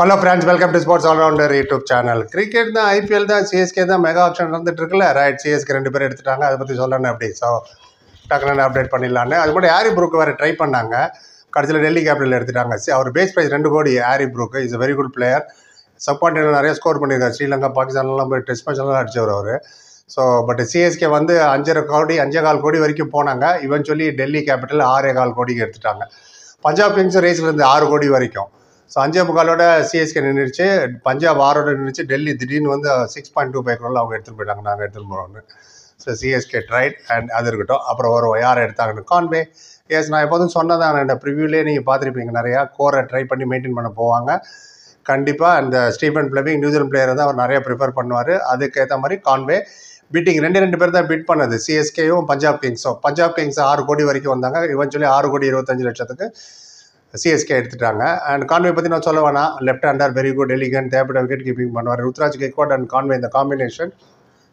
hello friends welcome to sports allrounder YouTube channel cricket தான் IPL தான் CSK தான் mega auction நடந்துட்டு இருக்குல்ல ரைட் சிஎஸ்கே ரெண்டு பேரும் எடுத்துட்டாங்க அதை பற்றி சொல்லணும் அப்படி ஸோ டக்குனு அப்டேட் பண்ணிடலான்னு அது கூட ஹாரி ப்ரூக் வேறு ட்ரை பண்ணாங்க கடைசியில் டெல்லி கேபிட்டல் எடுத்துட்டாங்க சி அவர் பேஸ் ப்ரைஸ் ரெண்டு கோடி Harry Brook is very good player சப்பாண்டியில் நிறைய ஸ்கோர் பண்ணியிருக்காரு ஸ்ரீலங்கா பாகிஸ்தான்லாம் போய் டெஸ்ட் மேட்ச்லாம் அடிச்சவர் அவர் ஸோ பட் சிஎஸ்கே வந்து அஞ்சரை கோடி அஞ்சே கால் கோடி வரைக்கும் போனாங்க இவன் சொல்லி டெல்லி கேபிட்டல் ஆறே கால் கோடிக்கு எடுத்துட்டாங்க பஞ்சாப் கிங்ஸ் ரேஸ்லேருந்து ஆறு கோடி வரைக்கும் ஸோ அஞ்சே முக்காலோட சிஎஸ்கே நின்றுச்சு பஞ்சாப் ஆரோட நின்றுச்சு டெல்லி திடீர்னு வந்து சிக்ஸ் பாயிண்ட் டூ ஃபைவ் அவங்க எடுத்துகிட்டு போயிட்டாங்க நாங்கள் எடுத்துகிட்டு போகிறோம்னு ஸோ சிஎஸ்கே ட்ரைட் அண்ட் அது இருக்கட்டும் அப்புறம் ஒரு யார் எடுத்தாங்கன்னு கான்வே எஸ் நான் எப்போதும் சொன்னதான் என்னோட ப்ரிவியூலேயே நீங்கள் பார்த்துருப்பீங்க நிறையா கோரை ட்ரை பண்ணி மெயின்டைன் பண்ண போவாங்க கண்டிப்பாக அந்த ஸ்டீஃபன் பிளேவிங் நியூசிலாந்து பிளேயர் வந்து அவர் நிறையா ப்ரிஃபர் பண்ணுவார் அதுக்கேற்ற மாதிரி கான்வே பிட்டிங் ரெண்டு ரெண்டு பேர் தான் பிட் பண்ணது சிஎஸ்கேயும் பஞ்சாப் கிங்ஸும் பஞ்சாப் கிங்ஸ் ஆறு கோடி வரைக்கும் வந்தாங்க இவன் சொல்லி ஆறு கோடி இருபத்தஞ்சு லட்சத்துக்கு சிஎஸ்கே எடுத்துட்டாங்க அண்ட் கான்வே பற்றி நான் சொல்ல வேணாம் left hander very good elegant தேவைப்பட்ட விக்கெட் கீப்பிங் பண்ணுவார் ருத்ராஜ் கெக்வாட் அண்ட் கான்வே இந்த காம்பினேஷன்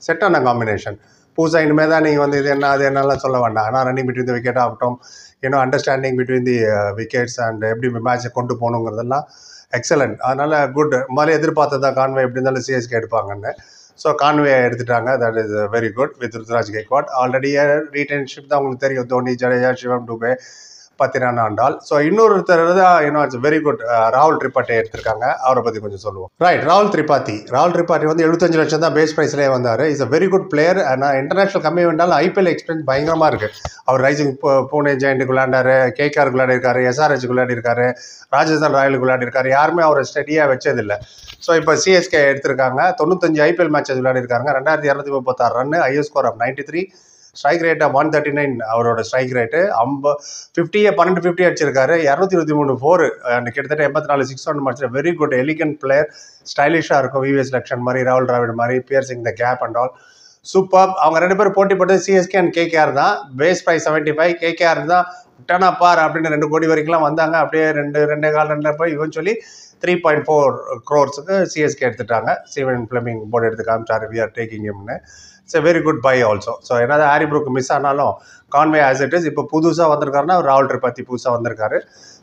செட்டான காம்பினேஷன் பூசா இனிமேல் தான் நீங்கள் வந்து இது என்ன அது என்னெல்லாம் சொல்ல வேண்டாம் ஆனால் ரன்னிங் பிட்வீன் தி விக்கெட் ஆகட்டும் ஏன்னோ understanding between the wickets and எப்படி மேட்ச்சை கொண்டு போகணுங்கிறதெல்லாம் எக்ஸலண்ட் அதனால் குட் மாதிரி எதிர்பார்த்தது தான் கான்வே எப்படி இருந்தாலும் சிஎஸ்கே எடுப்பாங்கன்னு ஸோ கான்வே எடுத்துட்டாங்க that is very good with Ruturaj Gaikwad already ரீட்டர்ன்ஷிப் தான் உங்களுக்கு தெரியும் தோனி ஜடேஜா சிவம் டூபே பத்திரான ஆண்டாள் ஸோ இன்னொருத்தர் இன்னும் இட்ஸ் வெரி குட் ராகுல் திரிபாட்டியை எடுத்திருக்காங்க அவரை பற்றி கொஞ்சம் சொல்லுவோம் ரைட் ராகுல் திரிபாத்தி ராகுல் திரிபாட்டி வந்து எழுபத்தஞ்சு லட்சம் தான் பேஸ் ப்ரைஸ்லேயே வந்தார் is a very good player ஆனால் இன்டர்நேஷனல் கம்மி வேண்டாலும் ஐபிஎல் எக்ஸ்பீரியன்ஸ் பயங்கரமாக இருக்குது அவர் ரைசிங் பூனே ஜெயண்ட்டுக்கு விளையாண்டாரு கேகேஆருக்கு விளையாடிருக்காரு எஸ்ஆர்ஹெச்சுக்கு விளையாடிருக்காரு ராஜஸ்தான் ராயலுக்கு விளையாடிருக்காரு யாருமே அவரை ஸ்டடியாக வச்சதில்லை ஸோ இப்போ சிஎஸ்கே எடுத்திருக்காங்க தொண்ணூத்தஞ்சு ஐபிஎல் மேட்சஸ் விளையாடிருக்காங்க ரெண்டாயிரத்தி இரநூத்தி முப்பத்தாறு run is score of ninety three strike ரேட்டை ஒன் தேர்ட்டி நைன் அவரோட ஸ்ட்ரைக் ரேட்டு ஐம்ப ஃபிஃப்டியே பன்னெண்டு ஃபிஃப்டி அடிச்சிருக்காரு இரநூத்தி இருபத்தி மூணு ஃபோர் கிட்டத்தட்ட எண்பத்தி நாலு சிக்ஸ் ஒன் அடிச்சு வெரி குட் எலிகன் பிளேயர் ஸ்டைலிஷாக இருக்கும் விவிஎஸ் லக்ஷன் மாதிரி ராகுல் டிராவிட் மாதிரி piercing the gap and all super அவங்க ரெண்டு பேரும் போட்டி போட்டது சிஎஸ்கே அண்ட் கேகேஆர் தான் base price seventy five KKR தான் டனா பார் அப்படின்னு ரெண்டு கோடி வரைக்கும்லாம் வந்தாங்க அப்படியே ரெண்டு ரெண்டே கால் ரெண்டு போய் இவன் சொல்லி த்ரீ பாயிண்ட் ஃபோர் க்ரோர்ஸுக்கு சிஎஸ்கே எடுத்துட்டாங்க சிவன் பிளமிங் போர்டு எடுத்து காமிச்சார் வி ஆர் டேக்கிங் எம்னு it's a very good buy also so ஏன்னா ஹாரி ப்ரூக் மிஸ் ஆனாலும் கான்வே ஆஸ் இட் இஸ் இப்போ புதுசாக வந்திருக்காருன்னா ராகுல் திரிபாதி புதுசாக வந்திருக்காரு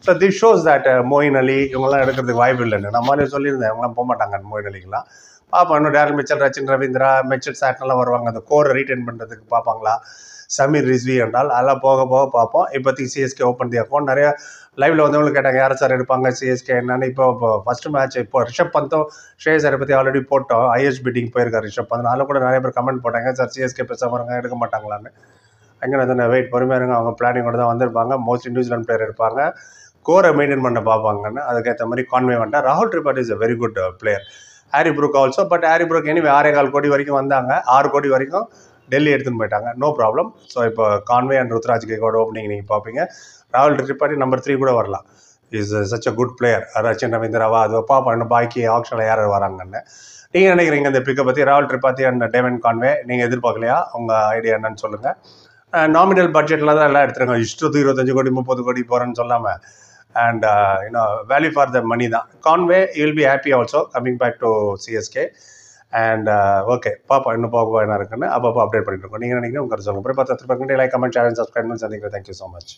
so the shows that Moeen Ali இவங்கெல்லாம் எடுக்கிறதுக்கு வாய்ப்பு இல்லைன்னு நான் மாதிரி சொல்லியிருந்தேன் இவங்களாம் போக மாட்டாங்க மோயின் அலிக்கெல்லாம் பார்ப்போம் இன்னும் Daryl Mitchell Rachin Ravindra Mitchell சாட்னெல்லாம் வருவாங்க அந்த கோரை ரீட்டைன் பண்ணுறதுக்கு பார்ப்பாங்களா சமீர் ரிஸ்வி என்றால் அதெல்லாம் போக போக பார்ப்போம் இப்போதைக்கு சிஎஸ்கே ஓப்பன் தி அக்கௌண்ட் நிறைய லைவில் வந்தவங்களுக்கு கேட்டாங்க யார் சார் எடுப்பாங்க சிஎஸ்கே என்னன்னு இப்போ ஃபர்ஸ்ட் ஃபஸ்ட்டு மேட்ச் இப்போ ரிஷப் பந்தும் ஸ்ரேயஸ் சார் பற்றி ஆல்ரெடி போட்டோம் ஐஎஸ் பீட்டிங் போயிருக்காரு ரிஷப் பந்த் அதனால கூட நிறைய பேர் கமெண்ட் போட்டாங்க சார் சிஎஸ்கே பேச வருங்க எடுக்க மாட்டாங்களான்னு அங்கே நான் வெயிட் பொறுமையாக இருங்க அவங்க கூட தான் வந்திருப்பாங்க மோஸ்ட் இண்டிவிஜுவல் பிளேயர் எடுப்பாங்க கோரை மெயின்டைன் பண்ண பார்ப்பாங்கன்னு அதுக்கேற்ற மாதிரி கான்வே வந்துட்டா ராகுல் Tripathi is a very good player Harry Brook also but Harry Brook anyway ஆறே கால் கோடி வரைக்கும் வந்தாங்க ஆறு கோடி வரைக்கும் டெல்லி எடுத்துன்னு போயிட்டாங்க நோ ப்ராப்ளம் ஸோ இப்போ கான்வே அண்ட் ருத்ராஜ் கேக்கோட ஓப்பனிங் நீங்கள் பார்ப்பீங்க ராகுல் ட்ரிபாட்டி நம்பர் த்ரீ கூட வரலாம் is such a good player Rachin ரவீந்திராவா அது பார்ப்போம் பண்ண பாக்கி ஆப்ஷனில் யார் வராங்கன்னு நீங்கள் நினைக்கிறீங்க இந்த பிக்கை பற்றி ராகுல் ட்ரிபாத்தி அண்ட் டேவன் கான்வே நீங்கள் எதிர்பார்க்கலையா உங்கள் ஐடியா என்னன்னு சொல்லுங்கள் நாமினல் பட்ஜெட்டில் தான் எல்லாம் எடுத்துருங்க இஷ்டத்துக்கு இருபத்தஞ்சு கோடி முப்பது கோடி போகிறேன்னு சொல்லாமல் and you know value for the money தான் Conway you will be happy also coming back to CSK and okay பாப்பா இன்னும் போக என்ன இருக்குன்னு அப்பப்போ அப்டேட் பண்ணிட்டு இருக்கோம் நீங்கள் நினைக்கிறேன் உங்கள் கருத்து சொல்லுங்கள் அப்புறம் பத்து பத்து like comment share and subscribe பண்ணி சந்திக்கிறேன் தேங்க்யூ ஸோ மச்